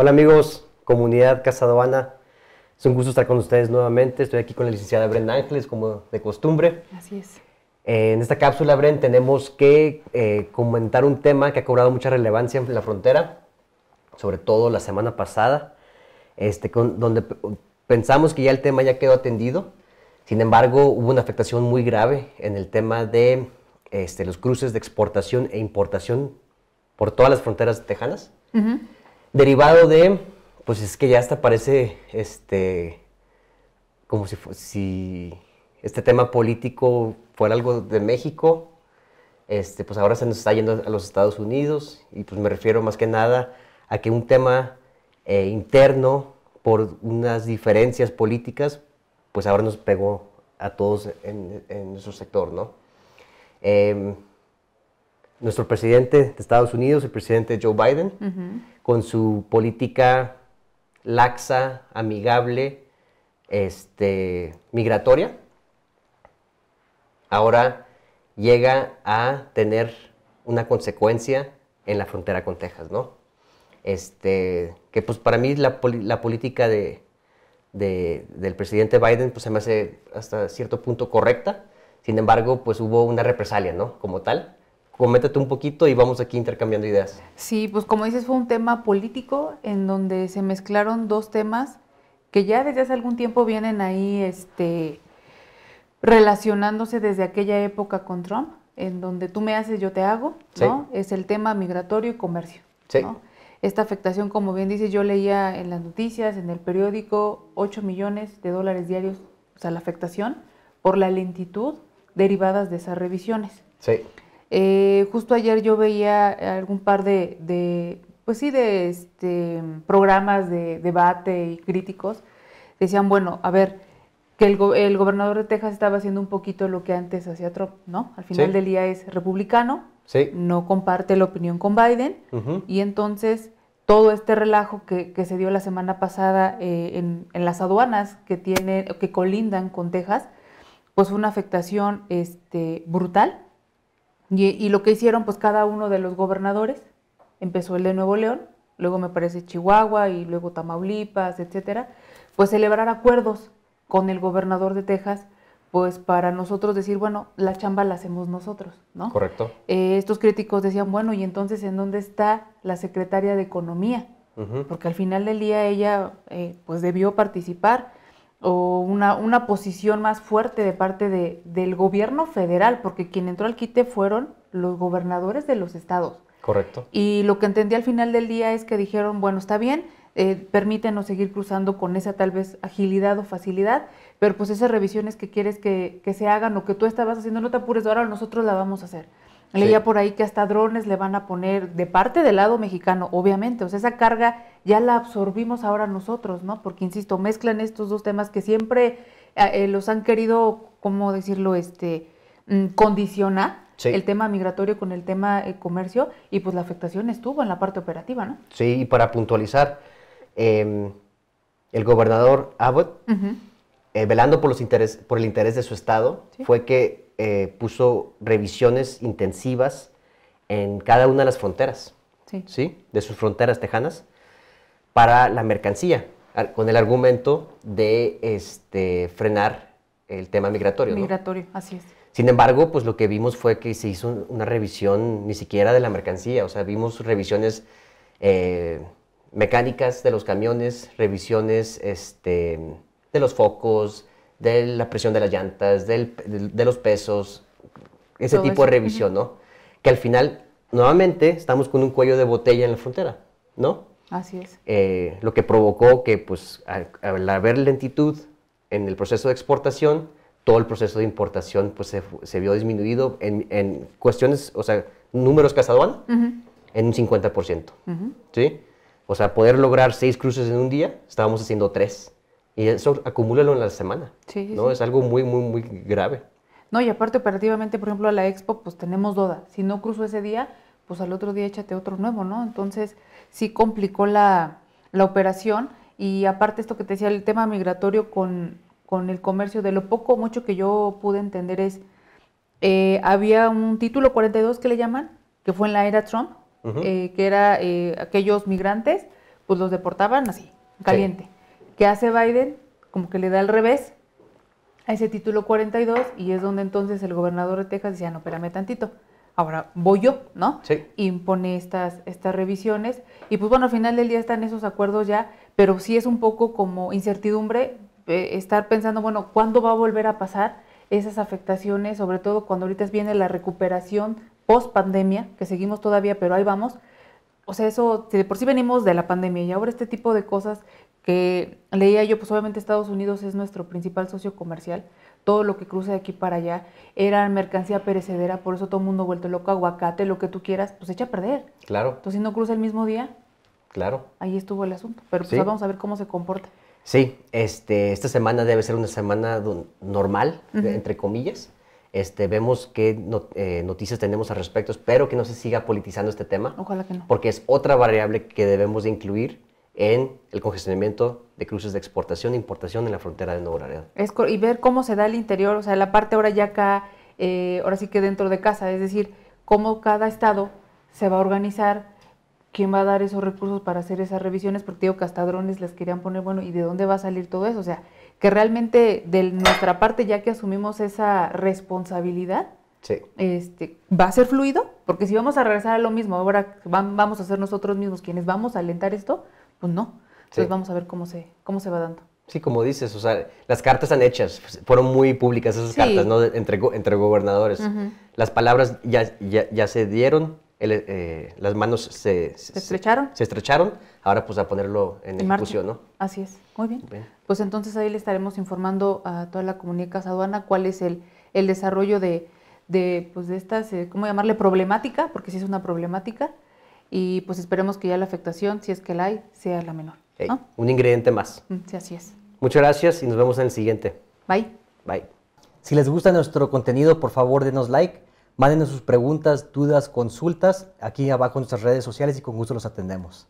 Hola amigos, comunidad Casadoana, Es un gusto estar con ustedes nuevamente. Estoy aquí con la licenciada Bren Ángeles, como de costumbre. Así es. Eh, en esta cápsula, Bren, tenemos que eh, comentar un tema que ha cobrado mucha relevancia en la frontera, sobre todo la semana pasada, este, donde pensamos que ya el tema ya quedó atendido. Sin embargo, hubo una afectación muy grave en el tema de este, los cruces de exportación e importación por todas las fronteras tejanas. Derivado de, pues es que ya hasta parece, este, como si, este tema político fuera algo de México, este, pues ahora se nos está yendo a los Estados Unidos y pues me refiero más que nada a que un tema eh, interno por unas diferencias políticas, pues ahora nos pegó a todos en, nuestro sector, ¿no? Em, nuestro presidente de Estados Unidos, el presidente Joe Biden, uh con su política laxa, amigable, este, migratoria, ahora llega a tener una consecuencia en la frontera con Texas, ¿no? Este, que pues para mí la, la política del presidente Biden pues se me hace hasta cierto punto correcta, sin embargo pues hubo una represalia, ¿no? Como tal, coméntate un poquito y vamos aquí intercambiando ideas. Sí, pues como dices, fue un tema político en donde se mezclaron dos temas que ya desde hace algún tiempo vienen ahí este, relacionándose desde aquella época con Trump, en donde tú me haces, yo te hago, ¿no? Es el tema migratorio y comercio. Sí. Esta afectación, como bien dices, yo leía en las noticias, en el periódico, 8 millones de dólares diarios, o sea, la afectación por la lentitud derivadas de esas revisiones. Sí. Eh, justo ayer yo veía algún par de, pues sí, de este, programas de debate y críticos. Decían, bueno, a ver, que el, gobernador de Texas estaba haciendo un poquito lo que antes hacía Trump, ¿no? Al final del día es republicano, no comparte la opinión con Biden, y entonces todo este relajo que, se dio la semana pasada eh, en, las aduanas que, tienen, que colindan con Texas, pues fue una afectación este, brutal y, lo que hicieron, pues cada uno de los gobernadores, empezó el de Nuevo León, luego me parece Chihuahua y luego Tamaulipas, etcétera, pues celebrar acuerdos con el gobernador de Texas, pues para nosotros decir, bueno, la chamba la hacemos nosotros, ¿no? Correcto. Eh, estos críticos decían, bueno, y entonces, ¿en dónde está la secretaria de Economía? Porque al final del día ella, eh, pues debió participar o una, una posición más fuerte de parte del gobierno federal, porque quien entró al quite fueron los gobernadores de los estados. Correcto. Y lo que entendí al final del día es que dijeron, bueno, está bien, eh, permítenos seguir cruzando con esa tal vez agilidad o facilidad, pero pues esas revisiones que quieres que, que se hagan o que tú estabas haciendo, no te apures, ahora nosotros la vamos a hacer. Leía por ahí que hasta drones le van a poner de parte del lado mexicano, obviamente. O sea, esa carga ya la absorbimos ahora nosotros, ¿no? Porque, insisto, mezclan estos dos temas que siempre eh, eh, los han querido, ¿cómo decirlo? Este, mm, condiciona el tema migratorio con el tema eh, comercio y pues la afectación estuvo en la parte operativa, ¿no? Sí, y para puntualizar, em, el gobernador Abbott, velando por, los por el interés de su estado, fue que eh, puso revisiones intensivas en cada una de las fronteras, sí. ¿sí? de sus fronteras tejanas, para la mercancía, con el argumento de este, frenar el tema migratorio. Migratorio, así es. Sin embargo, pues lo que vimos fue que se hizo una revisión ni siquiera de la mercancía, o sea, vimos revisiones eh, mecánicas de los camiones, revisiones este, de los focos, de la presión de las llantas, de, los pesos, ese tipo de revisión, ¿no? Que al final, nuevamente, estamos con un cuello de botella en la frontera, ¿no? Así es. Eh, lo que provocó que, pues, al, haber lentitud en el proceso de exportación, todo el proceso de importación, pues, se, vio disminuido en, cuestiones, o sea, números que en un 50%, ¿sí? O sea, poder lograr seis cruces en un día, estábamos haciendo tres. Y eso acumúlalo en la semana. Sí, ¿no? Es algo muy, muy, muy grave. No, y aparte operativamente, por ejemplo, a la expo, pues tenemos DODA. Si no cruzo ese día, pues al otro día échate otro nuevo, ¿no? Entonces, sí complicó la, operación. Y aparte esto que te decía, el tema migratorio con, el comercio, de lo poco mucho que yo pude entender es, eh, había un título 42 que le llaman, que fue en la era Trump, eh, que era eh, aquellos migrantes, pues los deportaban así, caliente. ¿Qué hace Biden? Como que le da al revés a ese título 42 y es donde entonces el gobernador de Texas decía, no, espérame tantito, ahora voy yo, ¿no? Sí. Impone estas, estas revisiones y pues bueno, al final del día están esos acuerdos ya, pero sí es un poco como incertidumbre eh, estar pensando, bueno, ¿cuándo va a volver a pasar esas afectaciones, sobre todo cuando ahorita viene la recuperación post pandemia, que seguimos todavía, pero ahí vamos, o sea, eso, si de por sí venimos de la pandemia y ahora este tipo de cosas que leía yo, pues obviamente Estados Unidos es nuestro principal socio comercial, todo lo que cruza de aquí para allá era mercancía perecedera, por eso todo el mundo vuelto loco, aguacate, lo que tú quieras, pues echa a perder. Claro. Entonces, si no cruza el mismo día, claro. Ahí estuvo el asunto, pero pues vamos a ver cómo se comporta. Sí, este, esta semana debe ser una semana normal, entre comillas, este, vemos qué eh, noticias tenemos al respecto. Espero que no se siga politizando este tema. Porque es otra variable que debemos de incluir en el congestionamiento de cruces de exportación e importación en la frontera de Nuevo Laredo. y ver cómo se da el interior, o sea, la parte ahora ya acá, eh, ahora sí que dentro de casa, es decir, cómo cada estado se va a organizar, quién va a dar esos recursos para hacer esas revisiones, porque digo que hasta drones les querían poner, bueno, ¿y de dónde va a salir todo eso? O sea, que realmente de nuestra parte, ya que asumimos esa responsabilidad, este, va a ser fluido, porque si vamos a regresar a lo mismo, ahora vamos a ser nosotros mismos quienes vamos a alentar esto, pues no. Entonces vamos a ver cómo se, cómo se va dando. Sí, como dices, o sea, las cartas están hechas, pues, fueron muy públicas esas cartas, ¿no? Entre, entre gobernadores. Las palabras ya, ya se dieron, eh, las manos se, se, estrecharon. Se estrecharon. Ahora pues a ponerlo en, el ejecución, ¿no? Así es. Muy bien. Pues entonces ahí le estaremos informando a toda la comunidad aduana cuál es el, desarrollo de, de, pues, de estas, eh, ¿cómo llamarle? Problemática, porque sí es una problemática. Y pues esperemos que ya la afectación, si es que la hay, sea la menor. un ingrediente más. Mm, sí, así es. Muchas gracias y nos vemos en el siguiente. Bye. Bye. Si les gusta nuestro contenido, por favor denos like Mándenos sus preguntas, dudas, consultas aquí abajo en nuestras redes sociales y con gusto los atendemos.